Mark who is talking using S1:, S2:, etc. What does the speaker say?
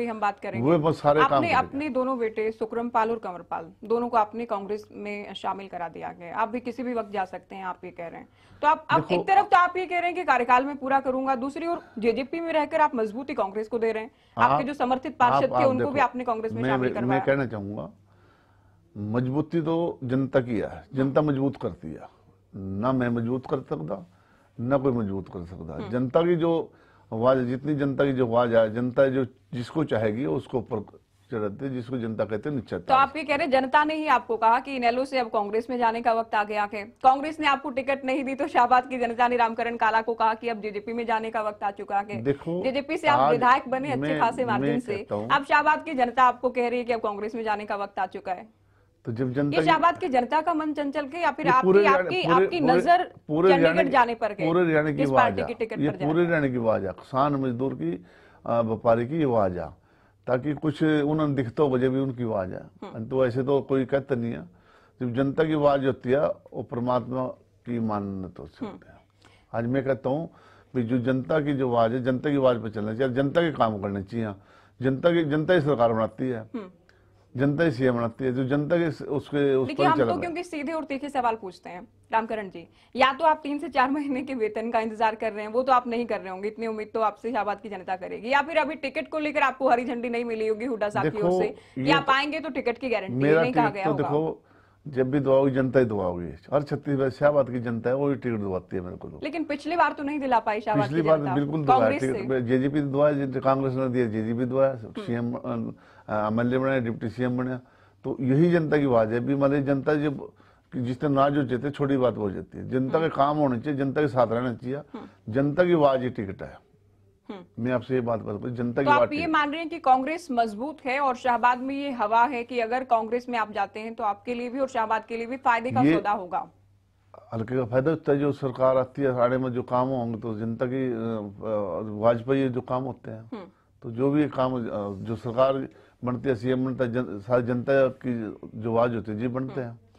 S1: पे हम बात करेंगे वो सारे आपने काम अपने दोनों बेटे सुक्रम पाल और कंवर पाल दोनों को आपने कांग्रेस में शामिल करा दिया गया आप भी किसी भी वक्त जा सकते हैं आप ये कह रहे हैं तो आप अब एक तरफ तो आप ये कह रहे हैं कि कार्यकाल में पूरा करूंगा दूसरी ओर जेजेपी में रहकर आप मजबूती कांग्रेस को दे रहे हैं आपके जो समर्थित पार्षद थे उनको भी आपने कांग्रेस में मैं कहना
S2: चाहूंगा मजबूती तो जनता की है जनता मजबूत करती है ना मैं मजबूत कर सकता ना कोई मजबूत कर सकता हम्म। जनता की जो आवाज जितनी जनता की जो आवाज आए जनता जो जिसको चाहेगी उसको ऊपर चढ़ते जिसको जनता कहते हैं निश्चित
S1: तो आप ये कह रहे जनता ने ही आपको कहा कि इनेलो से अब कांग्रेस में जाने का वक्त आ गया है कांग्रेस ने आपको टिकट नहीं दी तो शाहबाद की जनता ने रामकरण काला को कहा कि अब जेजेपी में जाने का वक्त आ चुका है
S2: देखो जेजेपी से आप विधायक बने अच्छे खासे मार्जिन से अब
S1: शाहबाद की जनता आपको कह रही है की अब कांग्रेस में जाने का वक्त आ चुका है
S2: तो जब जनता शाहबाद
S1: की जनता का मन चंचल के या फिर आपकी आपकी आपकी नजर पूरे चंडीगढ़ जाने पर पूरे हरियाणा की आवाज ये पूरे
S2: हरियाणा की आवाज है किसान मजदूर की व्यापारी की आवाज आ ताकि कुछ उन्हें दिखता वजह भी उनकी आवाज है हम्म। तो ऐसे तो कोई कहते नहीं है जब जनता की आवाज होती है वो परमात्मा की मानना तो सकते हम्म। आज मैं कहता हूँ कि जो जनता की जो आवाज है जनता की आवाज पर चलना चाहिए जनता के काम करने चाहिए जनता की जनता ही सरकार बनाती है हम्म। जनता ही सीएम बनाती है जो जनता के उसके उस हम तो क्योंकि
S1: सीधे और तीखे सवाल पूछते हैं रामकरण जी या तो आप तीन से चार महीने के वेतन का इंतजार कर रहे हैं वो तो आप नहीं कर रहे होंगे इतनी उम्मीद तो आपसे शाहबाद की जनता करेगी या फिर अभी टिकट को लेकर आपको हरी झंडी नहीं मिली होगी हुडा साहब की ओर से या आप तो आएंगे तो टिकट की गारंटी नहीं कहा गया तो
S2: जब भी दुआओगी जनता ही दुआओगी हर छत्तीसगढ़ शाहबाद की जनता है वो ही टिकट दुआती है मेरे को तो।
S1: लेकिन पिछली बार तो नहीं दिला पाई शाहबाद पिछली बार बिल्कुल दुआ जेजेपी
S2: दुआ कांग्रेस ने दिया जेजीपी दुआ हम्म। सीएम एमएलए बनाया डिप्टी सीएम बनाया तो यही जनता की आवाज है अभी मतलब जनता जब जिसने ना जो चेते छोटी बात हो जाती है जनता हम्म। के काम होने चाहिए जनता के साथ रहना चाहिए हम्म। जनता की आवाज ही टिकट है हम्म। मैं आपसे ये बात बता जनता तो की आप ये
S1: मान रहे हैं कि कांग्रेस मजबूत है और शाहबाद में ये हवा है कि अगर कांग्रेस में आप जाते हैं तो आपके लिए भी और शाहबाद के लिए भी फायदे का सौदा होगा
S2: हल्के का फायदा होता है जो सरकार आती है हरियाणा में जो काम होंगे तो जनता की वाजपेयी जो काम होते हैं हम्म। तो जो भी काम जो सरकार बनती है सीएम बनता है सारी जनता की जो आवाज होती है जी बनते हम्म। हैं